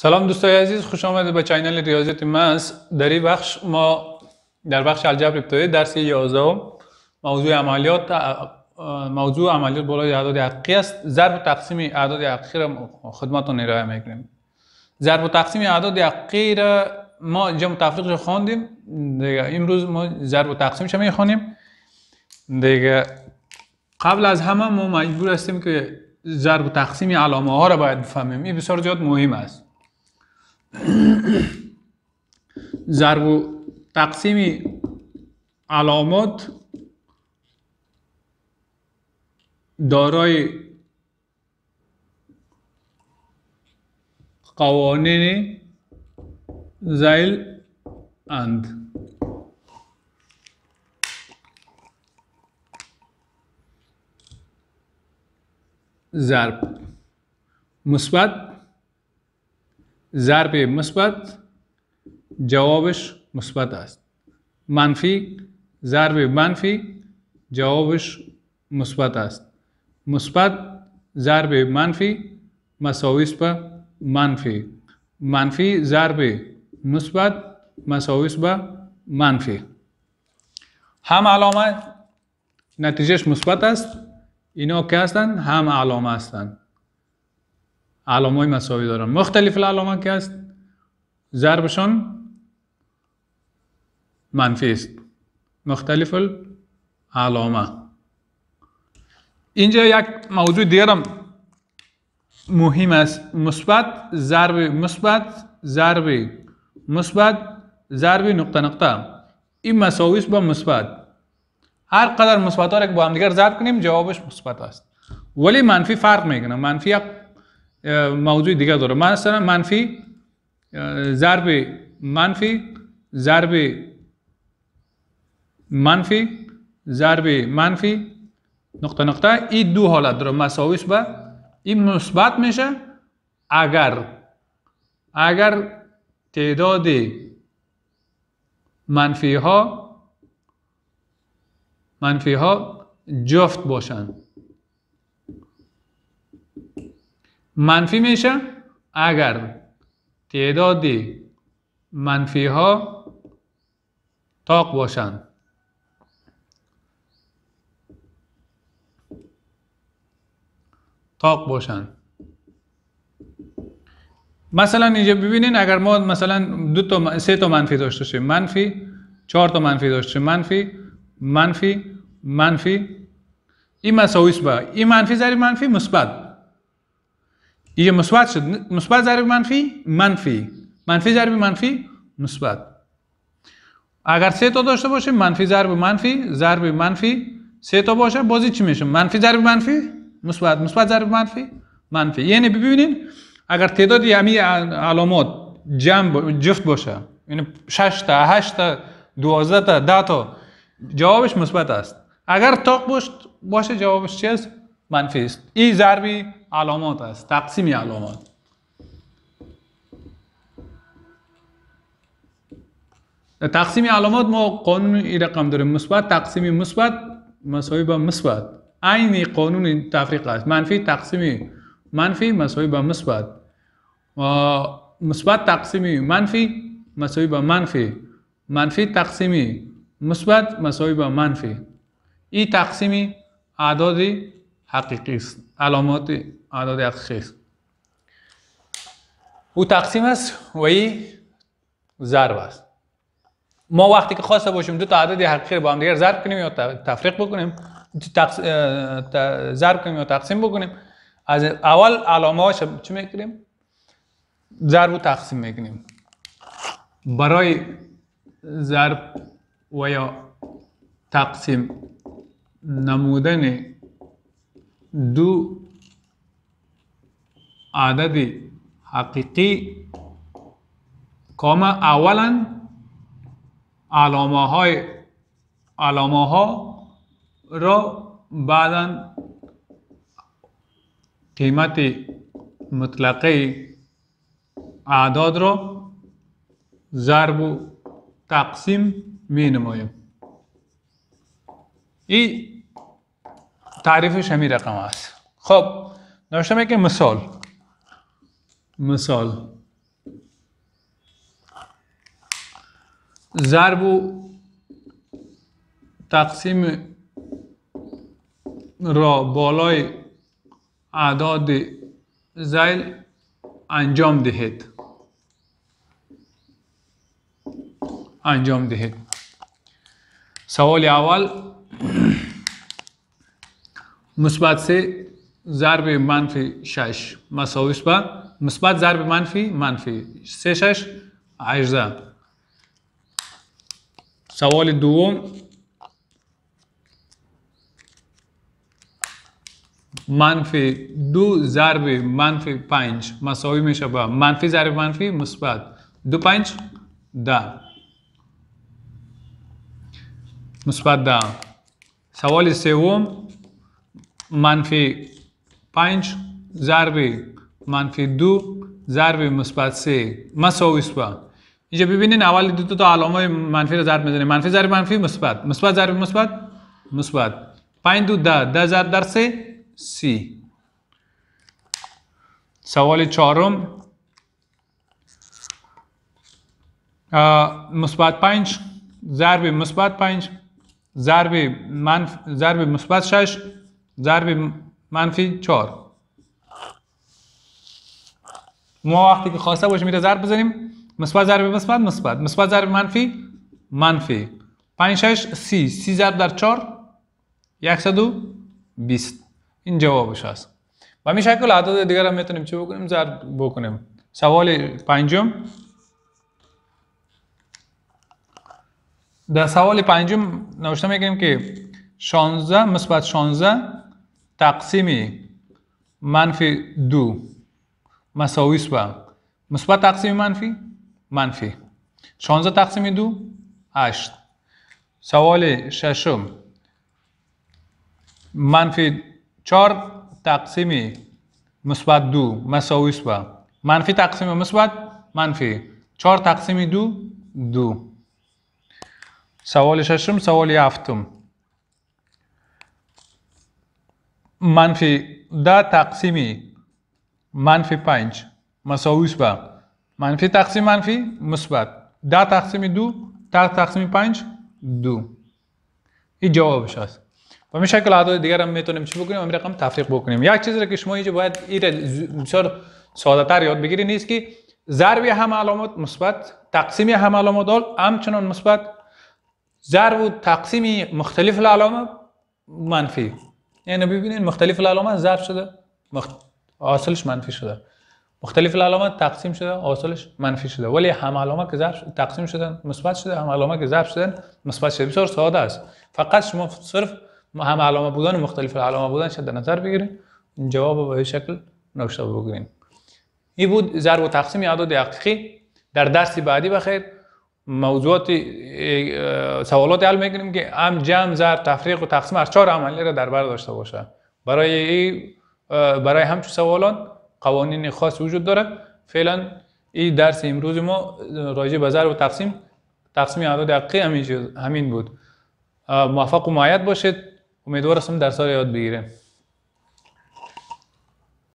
سلام دوستای عزیز خوش آمدید به چینل ریاضیات مس در این بخش ما در بخش الجبر ابتدایی درس 11 موضوع عملیات موضوع عملیات برای اعداد حقیقی است ضرب و تقسیم اعداد حقیقی را خدمتتون ارائه میکنیم ضرب و تقسیم اعداد حقیقی را ما جمع تفریق خواندیم دیگه امروز ما ضرب و تقسیمش میخوانیم دیگه قبل از همه ما مجبور هستیم که ضرب و تقسیم علامه ها را باید بفهمیم این بسیار زیاد مهم است ضرب و تقسیم علامات دارای قوانین زیل اند ضرب مثبت ضرب مثبت جوابش مثبت است منفی ضرب منفی جوابش مثبت است مثبت ضرب منفی مساوی است به منفی منفی ضرب مثبت مساوی است به منفی هم علامه نتیجهش مثبت است اینا که هستند هم علامه هستند علام های مساوی دارم. مختلف العلامه که است ضربشان منفی است مختلف علامه. اینجا یک موضوع دیگرم مهم است مثبت ضرب مثبت ضرب مثبت ضرب نقطه نقطه این مساوی با مثبت هر قدر مثبت ها را با هم دیگر ضرب کنیم جوابش مثبت است ولی منفی فرق میکنه منفی یک موضوع دیگه داره مثلا منفی ضرب منفی ضرب منفی ضرب منفی نقطه نقطه این دو حالت داره مساویش به این مثبت میشه اگر اگر تعداد منفی ها منفی ها جفت باشند منفی میشه اگر تعدادی منفی ها تاق باشن تاق باشن. مثلا اینجا ببینین اگر ما مثلا دو تا سه تا منفی داشته باشیم منفی چهار تا منفی داشته منفی منفی منفی این مساویس با این منفی زری منفی مثبت یه مثبت شد مثبت ضرب منفی منفی منفی ضرب منفی مثبت اگر سه تا داشته باشه منفی ضرب منفی ضرب منفی سه تا باشه بازی چی میشه منفی ضرب منفی مثبت مثبت ضرب منفی منفی یعنی ببینید اگر تعداد همه علامات جمع جفت باشه یعنی 6 تا 8 تا 12 تا 10 تا جوابش مثبت است اگر تاق باشه جوابش چی است منفی است این ضربی علامات است تقسیم علامات در تقسیم علامات ما قانون این رقم داریم مثبت تقسیم مثبت مساوی با مثبت عین قانون تفریق است منفی تقسیم منفی مساوی با مثبت و مثبت تقسیم منفی مساوی به منفی منفی تقسیمی مثبت مساوی با منفی این تقسیمی اعداد حقیقی است علامات اعداد حقیقی است او تقسیم است و ای ضرب است ما وقتی که خواسته باشیم دو تا عدد حقیقی رو با هم دیگر ضرب کنیم یا تفریق بکنیم ضرب کنیم یا تقسیم بکنیم از اول علامه هاش چی میکنیم ضرب و تقسیم میکنیم برای ضرب و یا تقسیم نمودن دو عدد حقیقی کاما اولا علامه های علامه ها را بعدا قیمت مطلقه اعداد را ضرب و تقسیم می نمایم این تعریفش همین رقم است خب نوشتم یک مثال مثال ضرب و تقسیم را بالای اعداد زیل انجام دهید انجام دهید سوال اول مثبت سه ضرب منفی شش. مساوی با مثبت ضرب منفی منفی سه شش 18 سوال دوم منفی دو ضرب منفی پنج مساوی میشه با منفی ضرب منفی مثبت دو پنج ده مثبت ده سوال سوم منفی 5 ضرب منفی 2 ضرب مثبت 3 مساوی است اینجا ببینین اول دو تا علامه منفی رو ضرب میزنیم منفی ضرب منفی مثبت مثبت ضرب مثبت مثبت 5 2 10 10 ضرب در 3 سی سوال چهارم مثبت 5 ضرب مثبت 5 ضرب منفی ضرب مثبت 6 ضرب منفی 4 ما وقتی که خواسته باشه میره ضرب بزنیم مثبت ضرب مثبت مثبت مثبت ضرب منفی منفی 5 6 30 30 ضرب در 4 120 این جوابش هست و می شکل عدد دیگر هم میتونیم چه بکنیم ضرب بکنیم سوال پنجم در سوال پنجم نوشته میگیم که 16 مثبت 16 تقسیم منفی دو مساوی با. مثبت تقسیم منفی منفی 16 تقسیم دو 8 سوال ششم منفی 4 تقسیم مثبت دو مساوی با. منفی تقسیم مثبت منفی 4 تقسیم دو دو سوال ششم سوال هفتم منفی ده تقسیمی منفی پنج مساویس با منفی تقسیم منفی مثبت ده تقسیم دو ده تقسیم پنج دو این جوابش است و می شکل عدد دیگر هم میتونیم چی بکنیم می رقم تفریق بکنیم یک چیز را که شما اینجا باید این را ساده تر یاد بگیری نیست که ضرب هم علامات مثبت تقسیمی هم علامات همچنان مثبت ضرب و تقسیمی مختلف علامت منفی یعنی ببینید مختلف العلامت ضرب شده مخت... حاصلش منفی شده مختلف العلامت تقسیم شده حاصلش منفی شده ولی هم علامه که ضرب تقسیم شده مثبت شده هم علامه که ضرب شده مثبت شده بسیار ساده است فقط شما صرف هم علامه بودن و مختلف علامه بودن شده نظر بگیرید جواب به شکل نوشته بگیرید این بود ضرب و تقسیم اعداد حقیقی در درس بعدی بخیر موضوعات سوالات حل میکنیم که هم جمع زر تفریق و تقسیم هر چهار عملی را در بر داشته باشه برای ای برای همچون سوالان قوانین خاص وجود داره فعلا این درس امروز ما راجع به زر و تقسیم تقسیم اعداد حقیقی همین همین بود موفق و معید باشید امیدوارم در سال یاد بگیریم